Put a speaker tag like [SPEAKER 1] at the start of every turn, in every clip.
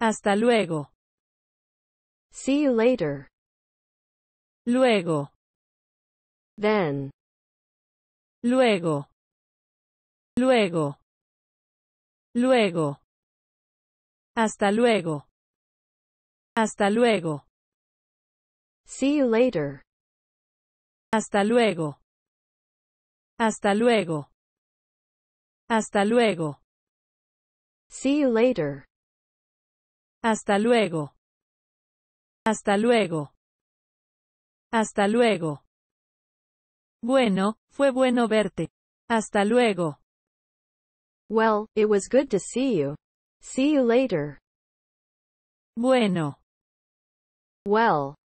[SPEAKER 1] Hasta luego. See you later. Luego. Then. Luego. Luego. Luego. Hasta luego. Hasta luego. See you later. Hasta luego. Hasta luego. Hasta luego. See you later. Hasta luego. Hasta luego. Hasta luego. Bueno, fue bueno verte. Hasta luego. Well, it was good to see you. See you later. Bueno. Well.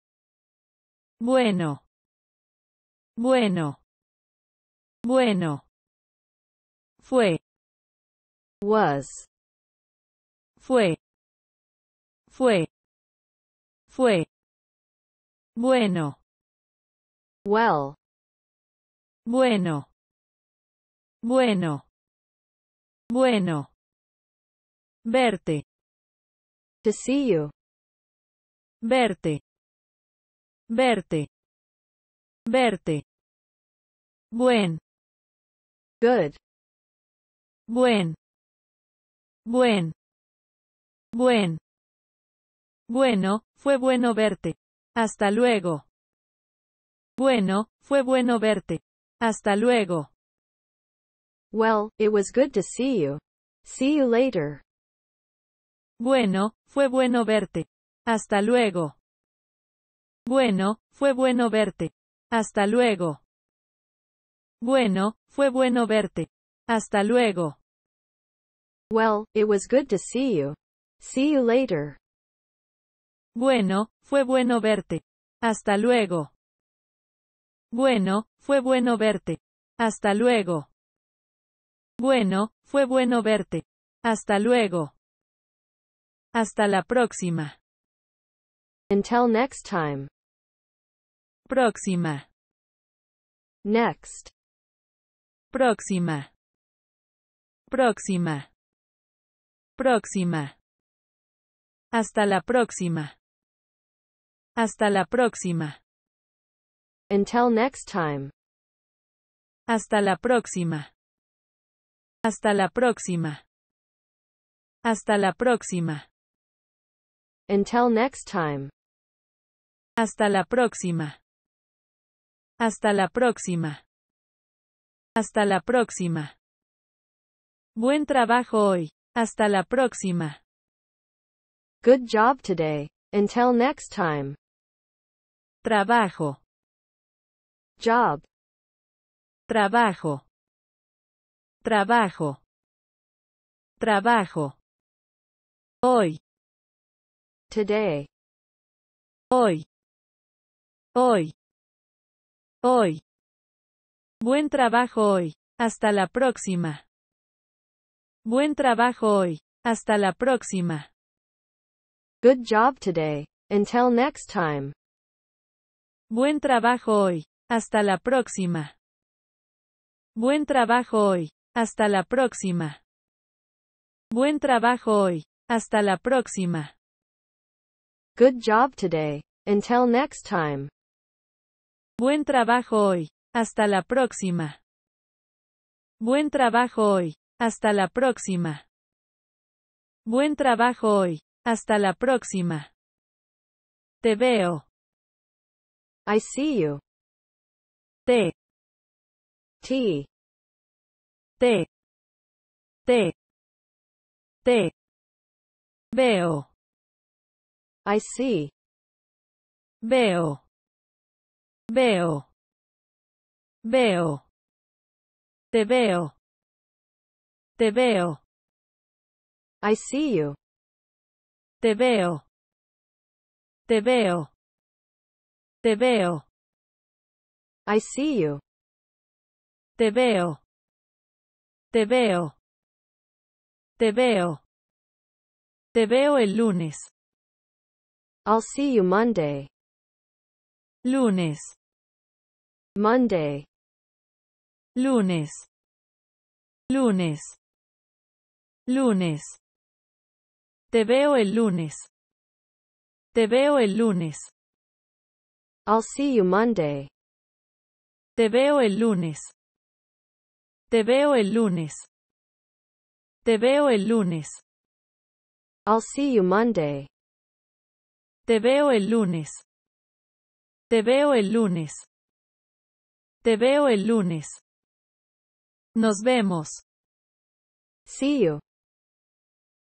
[SPEAKER 1] Bueno. Bueno. Bueno. Fue. Was. Fue. Fue. Fue. Bueno. Well. Bueno. Bueno. Bueno. Verte. To see you. Verte. Verte. Verte. Buen. Good. Buen. Buen. Buen. Bueno, fue bueno verte. Hasta luego. Bueno, fue bueno verte. Hasta luego. Well, it was good to see you. See you later. Bueno, fue bueno verte. Hasta luego. Bueno, fue bueno verte. Hasta luego. Bueno, fue bueno verte. Hasta luego. Well, it was good to see you. See you later. Bueno, fue bueno verte. Hasta luego. Bueno, fue bueno verte. Hasta luego. Bueno, fue bueno verte. Hasta luego. Hasta la próxima. Until next time. Próxima. Next. Próxima. Próxima. Próxima. Hasta la próxima. Hasta la próxima. Until next time. Hasta la próxima. Hasta la próxima. Hasta la próxima. Until next time. Hasta la próxima. Hasta la próxima. Hasta la próxima. Buen trabajo hoy. Hasta la próxima. Good job today. Until next time. Trabajo. Job. Trabajo. Trabajo. Trabajo. Hoy. Today. Hoy. Hoy. Hoy. Buen trabajo hoy. Hasta la próxima. Buen trabajo hoy. Hasta la próxima. Good job today. Until next time. Buen trabajo hoy. Hasta la próxima. Buen trabajo hoy. Hasta la próxima. Buen trabajo hoy. Hasta la próxima. Good job today. Until next time. Buen trabajo hoy. Hasta la próxima. Buen trabajo hoy. Hasta la próxima. Buen trabajo hoy. Hasta la próxima. Te veo. I see you. Te. T. Te. Te. Te. Veo. I see. Veo. Veo. Veo. Te veo. Te veo. I see you. Te veo. Te veo. Te veo. I see you. Te veo. Te veo. Te veo. Te veo el lunes. I'll see you Monday. Lunes. Monday. Lunes. Lunes. Lunes. Te veo el lunes. Te veo el lunes. I'll see you Monday. Te veo el lunes. Te veo el lunes. Te veo el lunes. I'll see you Monday. Te veo el lunes. Te veo el lunes. Te veo el lunes. Nos vemos. See you.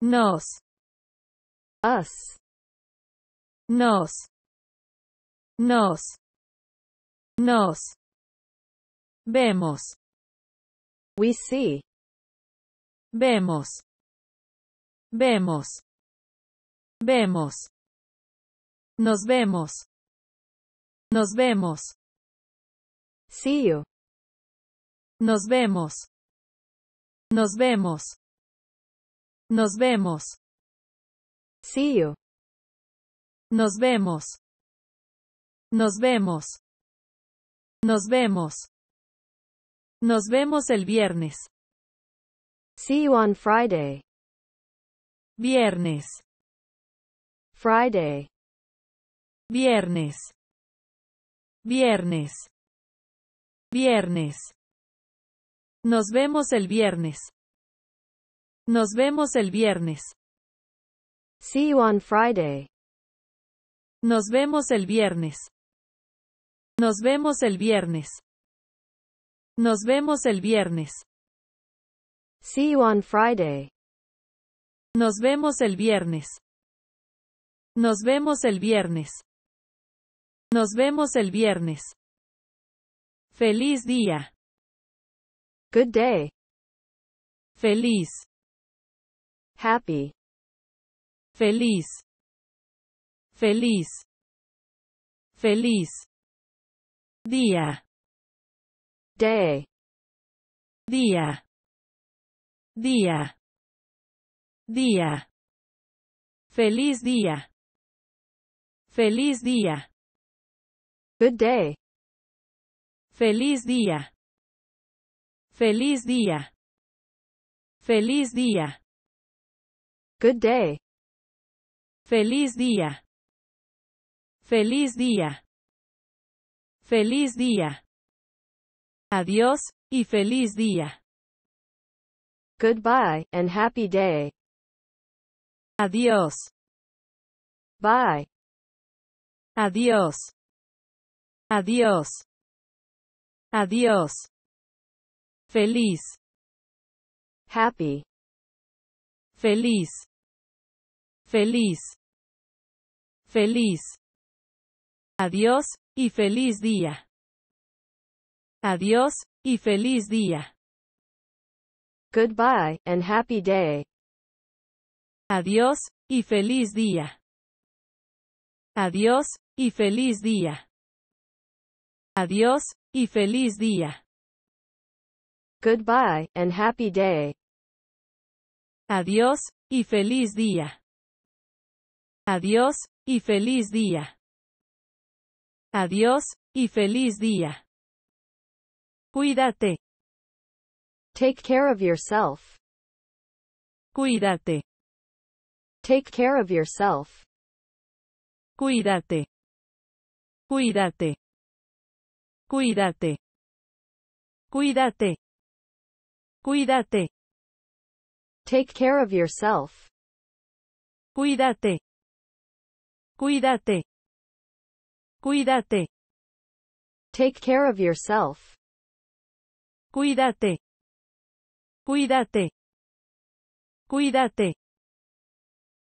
[SPEAKER 1] Nos. Us. Nos. Nos. Nos. Vemos. We see. Vemos. Vemos. Vemos. Nos vemos. Nos vemos. See you. Nos vemos. Nos vemos. Nos vemos. See you. Nos vemos. Nos vemos. Nos vemos. Nos vemos el viernes. See you on Friday. Viernes. Friday. Viernes. Viernes. Viernes. Nos vemos el viernes. Nos vemos el viernes. See you on Friday. Nos vemos el viernes. Nos vemos el viernes. Nos vemos el viernes. See you on Friday. Nos vemos el viernes. Nos vemos el viernes. Nos vemos el viernes. Feliz día. Good day. Feliz. Happy. Feliz. Feliz. Feliz día day día día día feliz día feliz día good day feliz día feliz día feliz día good day feliz día feliz día Feliz día. Adiós, y feliz día. Goodbye, and happy day. Adiós. Bye. Adiós. Adiós. Adiós. Feliz. Happy. Feliz. Feliz. Feliz. Adiós, y feliz día. Adiós, y feliz día. Goodbye, and happy day. Adiós, y feliz día. Adiós, y feliz día. Adiós, y feliz día. Goodbye, and happy day. Adiós, y feliz día. Adiós, y feliz día. Adiós, y feliz día. Cuídate. Take care of yourself. Cuídate. Take care of yourself. Cuídate. Cuídate. Cuídate. Cuídate. Cuídate. Take care of yourself. Cuídate. Cuídate. Cuídate. Take care of yourself. Cuídate. Cuídate. Cuídate.